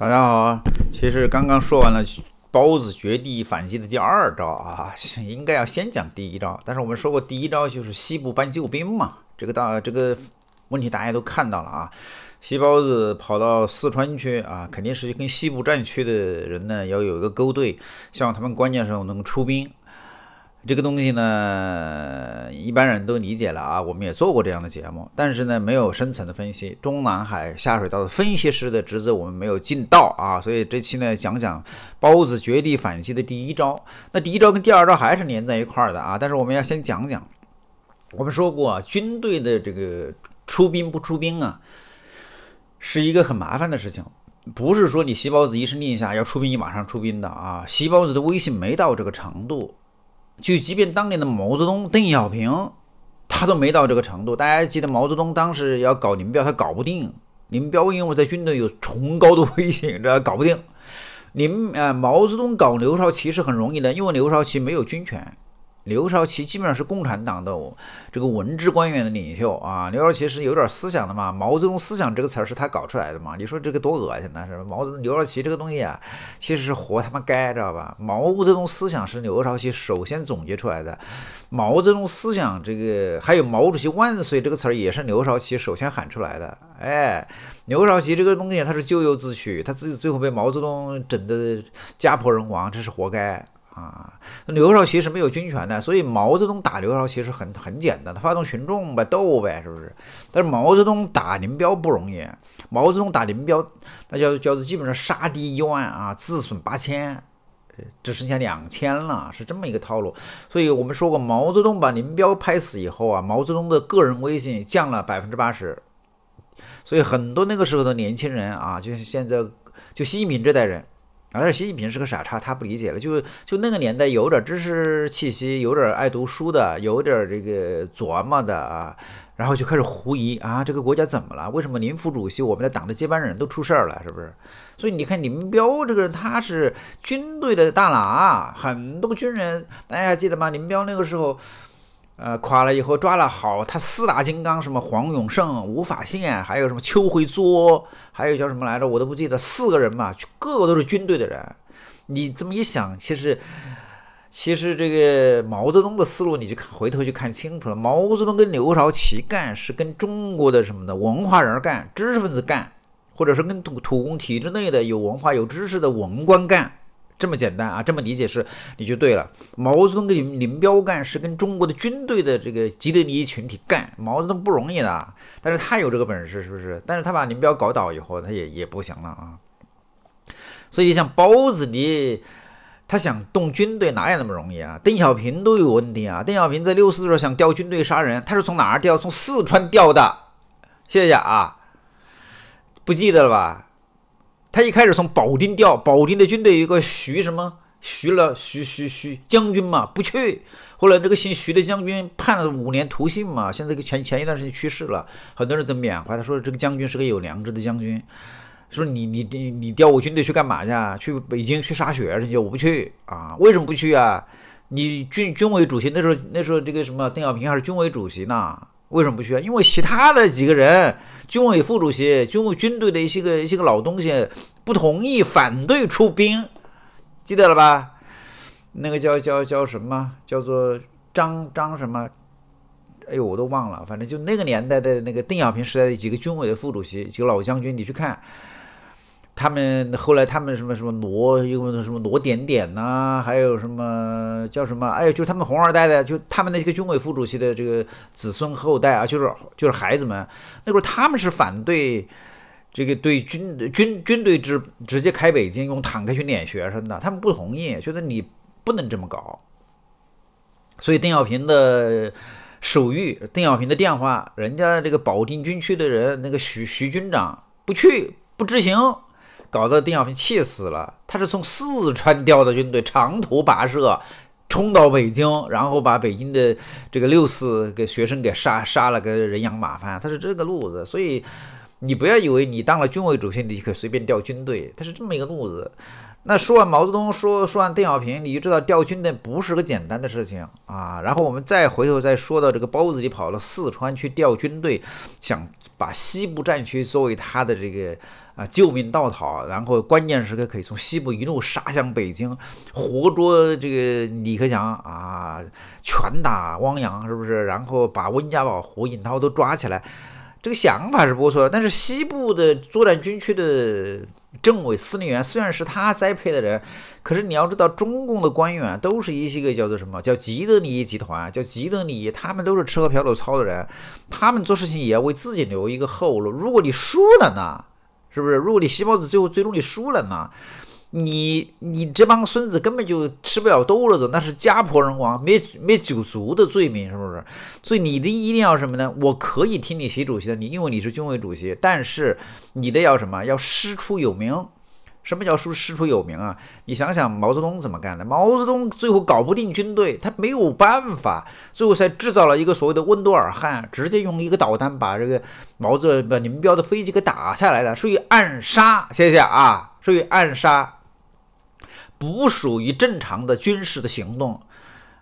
大家好，其实刚刚说完了包子绝地反击的第二招啊，应该要先讲第一招。但是我们说过，第一招就是西部搬救兵嘛。这个大，这个问题大家都看到了啊，西包子跑到四川去啊，肯定是跟西部战区的人呢要有一个勾兑，希望他们关键时候能出兵。这个东西呢，一般人都理解了啊。我们也做过这样的节目，但是呢，没有深层的分析。中南海下水道的分析师的职责，我们没有尽到啊。所以这期呢，讲讲包子绝地反击的第一招。那第一招跟第二招还是连在一块儿的啊。但是我们要先讲讲，我们说过，啊，军队的这个出兵不出兵啊，是一个很麻烦的事情。不是说你习包子一声令下要出兵，你马上出兵的啊。习包子的威信没到这个程度。就即便当年的毛泽东、邓小平，他都没到这个程度。大家记得毛泽东当时要搞林彪，他搞不定林彪，因为在军队有崇高的威信，这搞不定。林呃，毛泽东搞刘少奇是很容易的，因为刘少奇没有军权。刘少奇基本上是共产党的这个文职官员的领袖啊，刘少奇是有点思想的嘛，毛泽东思想这个词儿是他搞出来的嘛，你说这个多恶心呢是吧？毛泽东刘少奇这个东西啊，其实是活他妈该，知道吧？毛泽东思想是刘少奇首先总结出来的，毛泽东思想这个还有“毛主席万岁”这个词儿也是刘少奇首先喊出来的，哎，刘少奇这个东西他是咎由自取，他自己最后被毛泽东整的家破人亡，这是活该。啊，刘少奇是没有军权的，所以毛泽东打刘少奇是很很简单，的，发动群众呗，斗呗，是不是？但是毛泽东打林彪不容易，毛泽东打林彪，那叫叫做基本上杀敌一万啊，自损八千，只剩下两千了，是这么一个套路。所以我们说过，毛泽东把林彪拍死以后啊，毛泽东的个人威信降了百分之八十，所以很多那个时候的年轻人啊，就是现在就习近平这代人。啊，但是习近平是个傻叉，他不理解了。就就那个年代，有点知识气息，有点爱读书的，有点这个琢磨的啊，然后就开始狐疑啊，这个国家怎么了？为什么林副主席，我们的党的接班人都出事儿了，是不是？所以你看林彪这个人，他是军队的大拿，很多军人，大家还记得吗？林彪那个时候。呃，垮了以后抓了好，他四大金刚什么黄永胜、吴法宪，还有什么邱会作，还有叫什么来着，我都不记得，四个人嘛，个个都是军队的人。你这么一想，其实其实这个毛泽东的思路你就回头就看清楚了。毛泽东跟刘少奇干是跟中国的什么的文化人干，知识分子干，或者是跟土土工体制内的有文化有知识的文官干。这么简单啊，这么理解是你就对了。毛泽东跟林林彪干是跟中国的军队的这个吉利益群体干，毛泽东不容易的，但是他有这个本事，是不是？但是他把林彪搞倒以后，他也也不行了啊。所以像包子你，他想动军队哪有那么容易啊？邓小平都有问题啊。邓小平在六四的时候想调军队杀人，他是从哪儿调？从四川调的。谢谢啊，不记得了吧？他一开始从保定调，保定的军队有个徐什么徐了，徐徐徐将军嘛，不去。后来这个姓徐的将军判了五年徒刑嘛，现在前前一段时间去世了，很多人在缅怀，他说这个将军是个有良知的将军。说你你你你调我军队去干嘛去？去北京去杀学这去？我不去啊！为什么不去啊？你军军委主席那时候那时候这个什么邓小平还是军委主席呢？为什么不去？因为其他的几个人，军委副主席、军委军队的一些个一些个老东西不同意、反对出兵，记得了吧？那个叫叫叫什么？叫做张张什么？哎呦，我都忘了。反正就那个年代的那个邓小平时代的几个军委的副主席、几个老将军，你去看。他们后来，他们什么什么罗，又什么罗点点呐，还有什么叫什么？哎，就是他们红二代的，就他们那个军委副主席的这个子孙后代啊，就是就是孩子们。那时候他们是反对这个对军军军队直直接开北京用坦克去撵学生的，他们不同意，觉得你不能这么搞。所以邓小平的手谕，邓小平的电话，人家这个保定军区的人，那个徐徐军长不去不执行。搞得邓小平气死了。他是从四川调的军队，长途跋涉，冲到北京，然后把北京的这个六四给学生给杀杀了，个人仰马翻。他是这个路子，所以你不要以为你当了军委主席，你可以随便调军队。他是这么一个路子。那说完毛泽东，说说完邓小平，你就知道调军队不是个简单的事情啊。然后我们再回头再说到这个包子里跑了四川去调军队，想把西部战区作为他的这个。啊！救命稻草，然后关键时刻可以从西部一路杀向北京，活捉这个李克强啊，拳打汪洋是不是？然后把温家宝、胡锦涛都抓起来，这个想法是不错的。但是西部的作战军区的政委司令员虽然是他栽培的人，可是你要知道，中共的官员都是一些个叫做什么叫吉德利益集团，叫吉德利益，他们都是吃喝嫖赌操的人，他们做事情也要为自己留一个后路。如果你输了呢？是不是？如果你习包子最后最终你输了呢？你你这帮孙子根本就吃不了兜着走，那是家破人亡、没没九族的罪名，是不是？所以你的一定要什么呢？我可以听你习主席的，你因为你是军委主席，但是你的要什么？要师出有名。什么叫出师出有名啊？你想想毛泽东怎么干的？毛泽东最后搞不定军队，他没有办法，最后才制造了一个所谓的温多尔汗，直接用一个导弹把这个毛泽把林彪的飞机给打下来了，属于暗杀，谢谢啊，属于暗杀，不属于正常的军事的行动。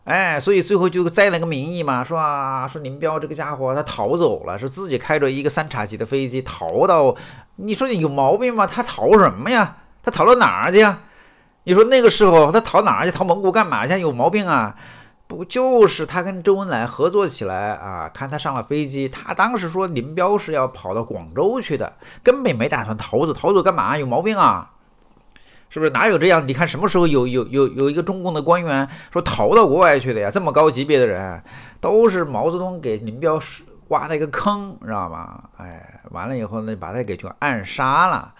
哎，所以最后就栽了个名义嘛，是吧？说林彪这个家伙他逃走了，是自己开着一个三叉戟的飞机逃到，你说你有毛病吗？他逃什么呀？他逃到哪儿去呀？你说那个时候他逃哪儿去？逃蒙古干嘛去？有毛病啊！不就是他跟周恩来合作起来啊？看他上了飞机，他当时说林彪是要跑到广州去的，根本没打算逃走。逃走干嘛？有毛病啊！是不是哪有这样？你看什么时候有有有有一个中共的官员说逃到国外去的呀？这么高级别的人，都是毛泽东给林彪挖了一个坑，知道吗？哎，完了以后呢，把他给就暗杀了。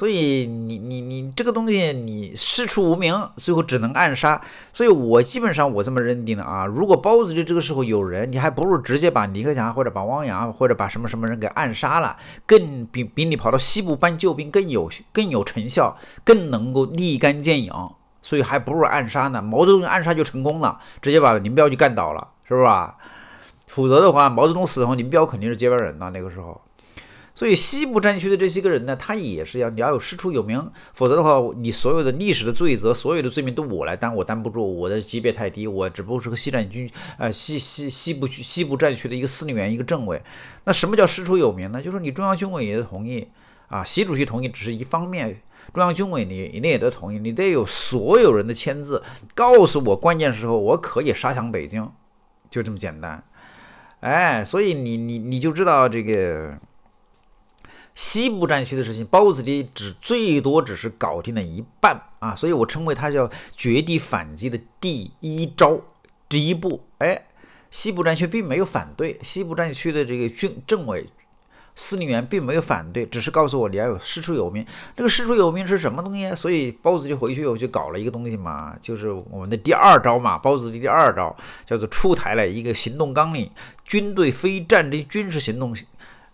所以你你你这个东西你事出无名，最后只能暗杀。所以，我基本上我这么认定的啊。如果包子就这个时候有人，你还不如直接把李克强或者把汪洋或者把什么什么人给暗杀了，更比比你跑到西部搬救兵更有更有成效，更能够立竿见影。所以还不如暗杀呢。毛泽东暗杀就成功了，直接把林彪就干倒了，是不是？否则的话，毛泽东死后，林彪肯定是接班人呐。那个时候。所以西部战区的这些个人呢，他也是要你要有师出有名，否则的话，你所有的历史的罪责，所有的罪名都我来担，我担不住，我的级别太低，我只不过是个西战军，呃西西西部区西部战区的一个司令员，一个政委。那什么叫师出有名呢？就是你中央军委也得同意啊，习主席同意只是一方面，中央军委你一定也得同意，你得有所有人的签字，告诉我关键时候我可以杀向北京，就这么简单。哎，所以你你你就知道这个。西部战区的事情，包子的只最多只是搞定了一半啊，所以我称为它叫绝地反击的第一招、第一步。哎，西部战区并没有反对，西部战区的这个军政委、司令员并没有反对，只是告诉我你要有师出有名。这个师出有名是什么东西？所以包子就回去，以后就搞了一个东西嘛，就是我们的第二招嘛，包子的第二招叫做出台了一个行动纲领，军队非战争军事行动。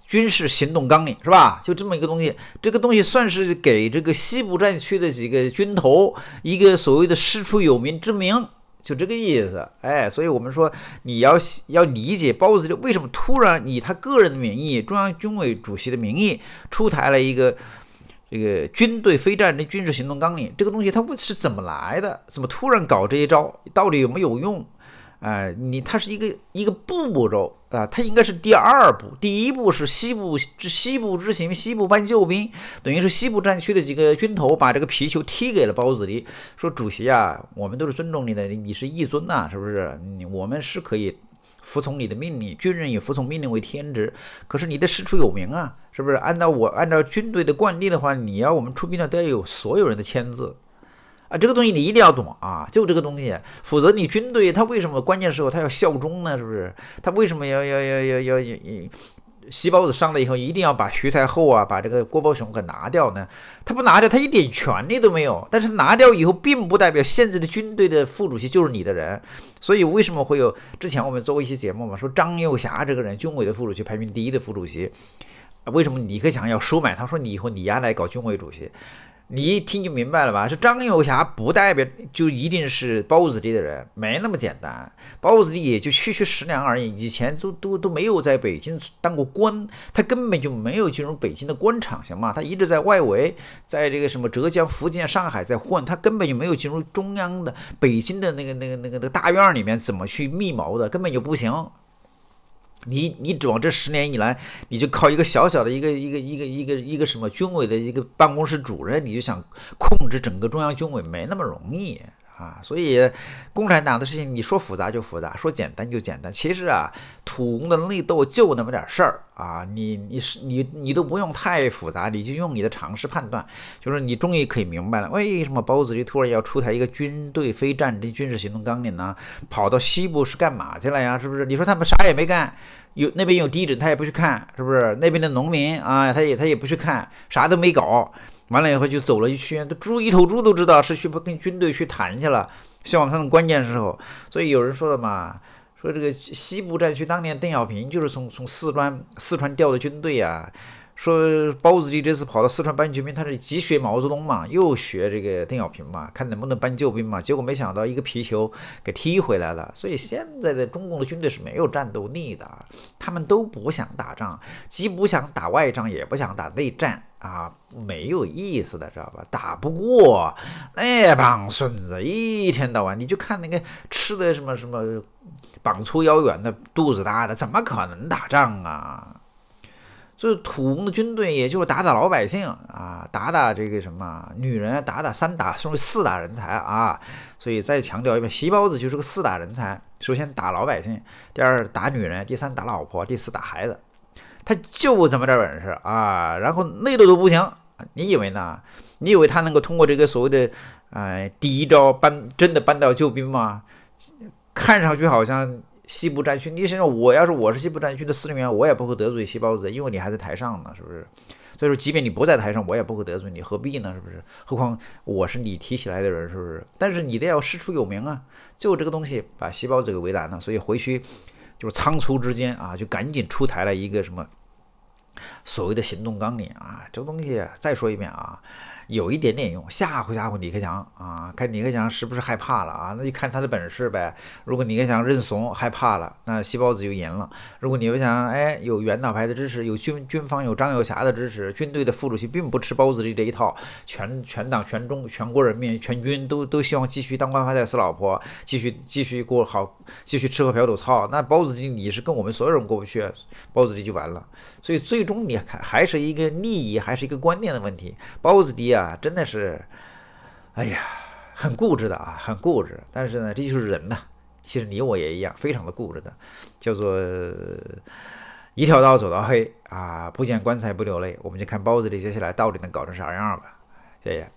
军事行动纲领是吧？就这么一个东西，这个东西算是给这个西部战区的几个军头一个所谓的师出有名之名，就这个意思。哎，所以我们说你要要理解，包子为什么突然以他个人的名义，中央军委主席的名义出台了一个这个军队非战争军事行动纲领，这个东西它问是怎么来的？怎么突然搞这一招？到底有没有用？哎，你他是一个一个步骤啊，他应该是第二步，第一步是西部之西部之行西部搬救兵，等于是西部战区的几个军头把这个皮球踢给了包子理，说主席啊，我们都是尊重你的，你是一尊呐，是不是？我们是可以服从你的命令，军人也服从命令为天职，可是你得师出有名啊，是不是？按照我按照军队的惯例的话，你要我们出兵了，要有所有人的签字。啊，这个东西你一定要懂啊！就这个东西，否则你军队他为什么关键时候他要效忠呢？是不是？他为什么要要要要要要西包子上来以后，一定要把徐才厚啊，把这个郭伯雄给拿掉呢？他不拿掉，他一点权利都没有。但是拿掉以后，并不代表现在的军队的副主席就是你的人。所以为什么会有之前我们做过一些节目嘛？说张幼侠这个人，军委的副主席排名第一的副主席，为什么李克强要收买？他说你以后你丫来搞军委主席。你一听就明白了吧？是张幼侠不代表就一定是包子弟的人，没那么简单。包子弟也就区区十两而已，以前都都都没有在北京当过官，他根本就没有进入北京的官场，行吗？他一直在外围，在这个什么浙江、福建、上海在混，他根本就没有进入中央的北京的那个那个那个那个大院里面，怎么去密谋的，根本就不行。你你指望这十年以来，你就靠一个小小的一个一个一个一个一个什么军委的一个办公室主任，你就想控制整个中央军委，没那么容易。啊，所以共产党的事情，你说复杂就复杂，说简单就简单。其实啊，土工的内斗就那么点事儿啊，你你是你你都不用太复杂，你就用你的常识判断，就是你终于可以明白了，为什么包子就突然要出台一个军队非战争军事行动纲领呢？跑到西部是干嘛去了呀？是不是？你说他们啥也没干，有那边有地震，他也不去看，是不是？那边的农民啊，他也他也不去看，啥都没搞。完了以后就走了一圈，猪一头猪都知道是去跟军队去谈去了，希望他们关键时候。所以有人说的嘛，说这个西部战区当年邓小平就是从从四川四川调的军队呀。说包子弟这次跑到四川搬救兵，他是急学毛泽东嘛，又学这个邓小平嘛，看能不能搬救兵嘛。结果没想到一个皮球给踢回来了。所以现在的中共的军队是没有战斗力的，他们都不想打仗，既不想打外战，也不想打内战。啊，没有意思的，知道吧？打不过那帮孙子，一天到晚你就看那个吃的什么什么，膀粗腰圆的，肚子大的，怎么可能打仗啊？所以土木的军队也就是打打老百姓啊，打打这个什么女人，打打三打，所谓四打人才啊。所以再强调一遍，皮包子就是个四打人才：首先打老百姓，第二打女人，第三打老婆，第四打孩子。他就这么点本事啊，然后内斗都不行，你以为呢？你以为他能够通过这个所谓的，呃，第一招搬真的搬到救兵吗？看上去好像西部战区，你想想，我要是我是西部战区的司令员，我也不会得罪西包子，因为你还在台上呢，是不是？所以说，即便你不在台上，我也不会得罪你，何必呢？是不是？何况我是你提起来的人，是不是？但是你得要师出有名啊，就这个东西把西包子给为难了，所以回去。就是仓促之间啊，就赶紧出台了一个什么？所谓的行动纲领啊，这东西再说一遍啊，有一点点用，吓唬吓唬李克强啊，看李克强是不是害怕了啊？那就看他的本事呗。如果李克强认怂害怕了，那西包子就赢了。如果李克强哎有袁党派的支持，有军军方有张有侠的支持，军队的副主席并不吃包子这这一套，全全党全中全国人民全军都都希望继续当官发财死老婆，继续继续过好，继续吃喝嫖赌操，那包子你是跟我们所有人过不去，包子弟就完了。所以最。中你看还是一个利益还是一个观念的问题，包子迪啊真的是，哎呀很固执的啊很固执，但是呢这就是人呐，其实你我也一样非常的固执的，叫做一条道走到黑啊不见棺材不流泪，我们就看包子弟接下来到底能搞成啥样吧，谢谢。